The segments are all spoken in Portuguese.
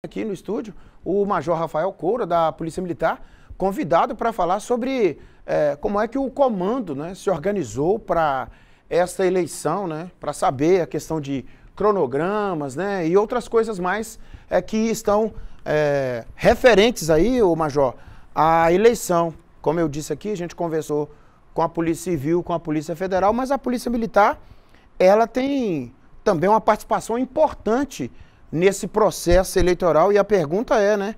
aqui no estúdio o Major Rafael Coura, da Polícia Militar, convidado para falar sobre é, como é que o comando né, se organizou para esta eleição, né, para saber a questão de cronogramas né, e outras coisas mais é, que estão é, referentes aí, o Major, à eleição. Como eu disse aqui, a gente conversou com a Polícia Civil, com a Polícia Federal, mas a Polícia Militar, ela tem também uma participação importante nesse processo eleitoral. E a pergunta é, né?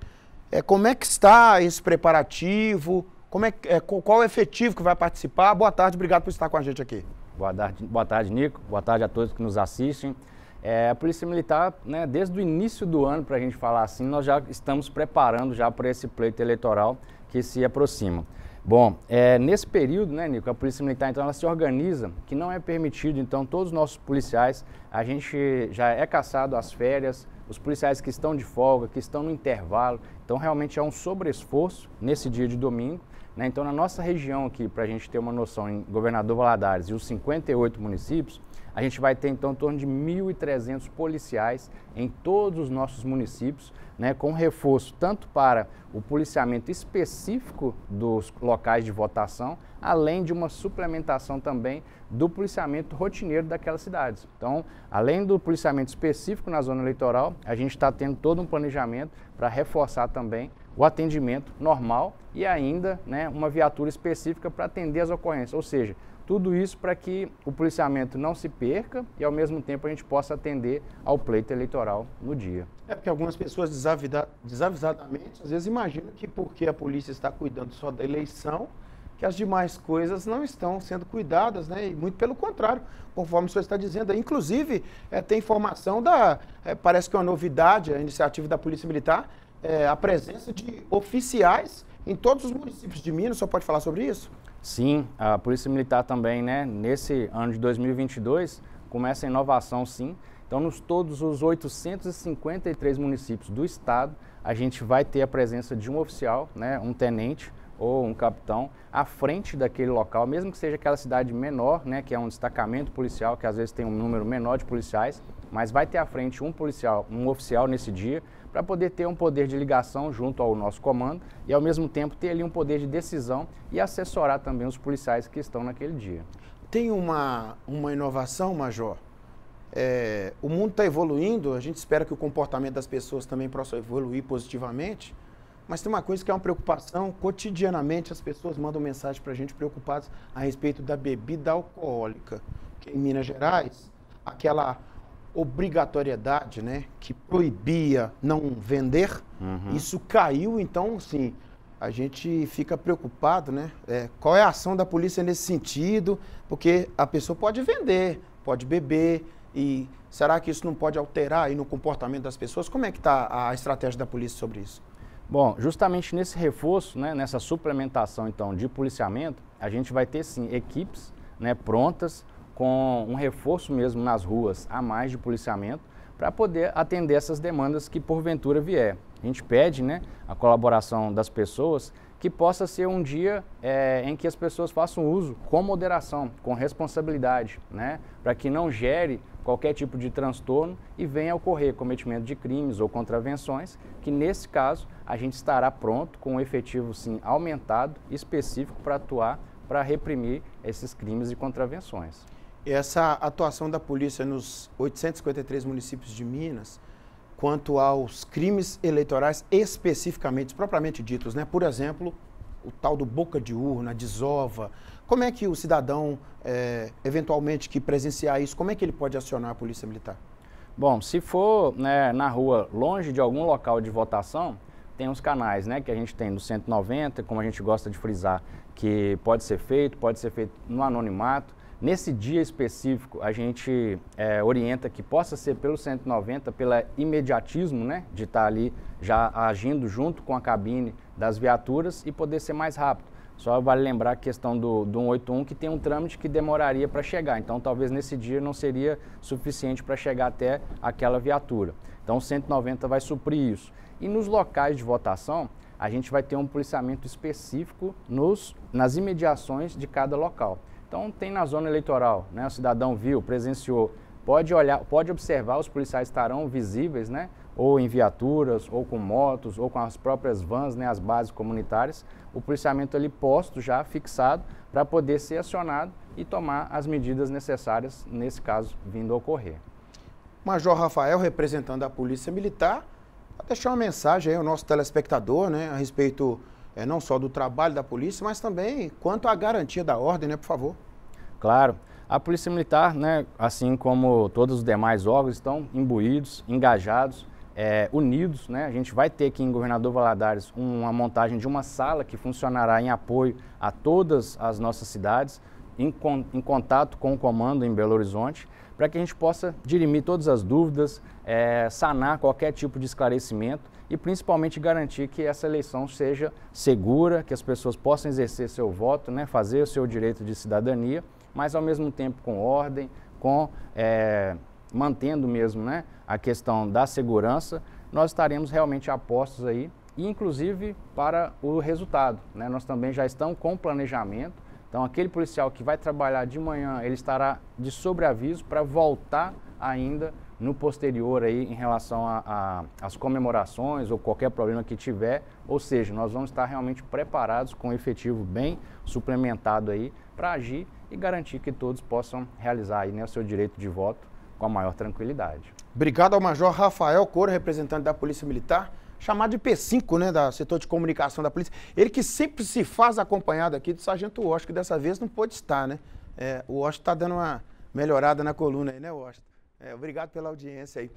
É, como é que está esse preparativo? Como é, é qual é o efetivo que vai participar? Boa tarde, obrigado por estar com a gente aqui. Boa tarde, boa tarde Nico. Boa tarde a todos que nos assistem. É, a Polícia Militar, né, desde o início do ano, para a gente falar assim, nós já estamos preparando já para esse pleito eleitoral que se aproxima. Bom, é, nesse período, né, Nico, a Polícia Militar, então, ela se organiza, que não é permitido, então, todos os nossos policiais, a gente já é caçado às férias, os policiais que estão de folga, que estão no intervalo. Então, realmente é um sobreesforço nesse dia de domingo. Né? Então, na nossa região aqui, para a gente ter uma noção em Governador Valadares e os 58 municípios, a gente vai ter então em torno de 1.300 policiais em todos os nossos municípios, né, com reforço tanto para o policiamento específico dos locais de votação, além de uma suplementação também do policiamento rotineiro daquelas cidades. Então, além do policiamento específico na zona eleitoral, a gente está tendo todo um planejamento para reforçar também também o atendimento normal e ainda né, uma viatura específica para atender as ocorrências. Ou seja, tudo isso para que o policiamento não se perca e, ao mesmo tempo, a gente possa atender ao pleito eleitoral no dia. É porque algumas pessoas desavisadamente, às vezes, imaginam que porque a polícia está cuidando só da eleição, que as demais coisas não estão sendo cuidadas, né? E muito pelo contrário, conforme o senhor está dizendo. Inclusive, é, tem informação da. É, parece que é uma novidade, a iniciativa da Polícia Militar, é, a presença de oficiais em todos os municípios de Minas. O senhor pode falar sobre isso? Sim, a Polícia Militar também, né? Nesse ano de 2022, começa a inovação, sim. Então, nos todos os 853 municípios do estado, a gente vai ter a presença de um oficial, né? Um tenente ou um capitão à frente daquele local, mesmo que seja aquela cidade menor, né, que é um destacamento policial, que às vezes tem um número menor de policiais, mas vai ter à frente um policial, um oficial nesse dia, para poder ter um poder de ligação junto ao nosso comando e, ao mesmo tempo, ter ali um poder de decisão e assessorar também os policiais que estão naquele dia. Tem uma, uma inovação, Major? É, o mundo está evoluindo, a gente espera que o comportamento das pessoas também possa evoluir positivamente, mas tem uma coisa que é uma preocupação. Cotidianamente, as pessoas mandam mensagem para a gente preocupadas a respeito da bebida alcoólica. Em Minas Gerais, aquela obrigatoriedade, né, que proibia não vender, uhum. isso caiu, então, assim, a gente fica preocupado, né? É, qual é a ação da polícia nesse sentido? Porque a pessoa pode vender, pode beber e será que isso não pode alterar aí no comportamento das pessoas? Como é que está a estratégia da polícia sobre isso? Bom, justamente nesse reforço, né, nessa suplementação então de policiamento, a gente vai ter sim equipes né, prontas com um reforço mesmo nas ruas a mais de policiamento para poder atender essas demandas que porventura vier. A gente pede né, a colaboração das pessoas que possa ser um dia é, em que as pessoas façam uso com moderação, com responsabilidade, né, para que não gere qualquer tipo de transtorno e venha a ocorrer cometimento de crimes ou contravenções, que nesse caso a gente estará pronto com um efetivo sim aumentado específico para atuar para reprimir esses crimes e contravenções essa atuação da polícia nos 853 municípios de Minas quanto aos crimes eleitorais especificamente, propriamente ditos, né? Por exemplo, o tal do boca de urna, desova. Como é que o cidadão, é, eventualmente, que presenciar isso, como é que ele pode acionar a polícia militar? Bom, se for né, na rua, longe de algum local de votação, tem os canais, né, que a gente tem no 190, como a gente gosta de frisar, que pode ser feito, pode ser feito no anonimato, Nesse dia específico, a gente é, orienta que possa ser pelo 190, pelo imediatismo, né, de estar tá ali já agindo junto com a cabine das viaturas e poder ser mais rápido. Só vale lembrar a questão do, do 181, que tem um trâmite que demoraria para chegar. Então, talvez nesse dia não seria suficiente para chegar até aquela viatura. Então, o 190 vai suprir isso. E nos locais de votação, a gente vai ter um policiamento específico nos, nas imediações de cada local. Então tem na zona eleitoral, né? O cidadão viu, presenciou, pode olhar, pode observar, os policiais estarão visíveis, né? Ou em viaturas, ou com motos, ou com as próprias vans, né? As bases comunitárias, o policiamento ali posto já fixado para poder ser acionado e tomar as medidas necessárias nesse caso vindo a ocorrer. Major Rafael, representando a Polícia Militar, deixar uma mensagem aí ao nosso telespectador, né, a respeito é, não só do trabalho da polícia, mas também quanto à garantia da ordem, né, por favor. Claro. A Polícia Militar, né, assim como todos os demais órgãos, estão imbuídos, engajados, é, unidos. Né? A gente vai ter aqui em Governador Valadares uma montagem de uma sala que funcionará em apoio a todas as nossas cidades em, con em contato com o comando em Belo Horizonte para que a gente possa dirimir todas as dúvidas, é, sanar qualquer tipo de esclarecimento e principalmente garantir que essa eleição seja segura, que as pessoas possam exercer seu voto, né, fazer o seu direito de cidadania, mas ao mesmo tempo com ordem, com é, mantendo mesmo né, a questão da segurança, nós estaremos realmente apostos aí, e inclusive para o resultado. Né? Nós também já estamos com planejamento então, aquele policial que vai trabalhar de manhã, ele estará de sobreaviso para voltar ainda no posterior aí em relação às comemorações ou qualquer problema que tiver. Ou seja, nós vamos estar realmente preparados com o efetivo bem suplementado aí para agir e garantir que todos possam realizar aí né, o seu direito de voto com a maior tranquilidade. Obrigado ao Major Rafael Coro, representante da Polícia Militar chamado de P5, né, da setor de comunicação da polícia. Ele que sempre se faz acompanhado aqui do sargento Washington, que dessa vez não pôde estar, né? É, o Washington está dando uma melhorada na coluna aí, né, Washington? É, obrigado pela audiência aí.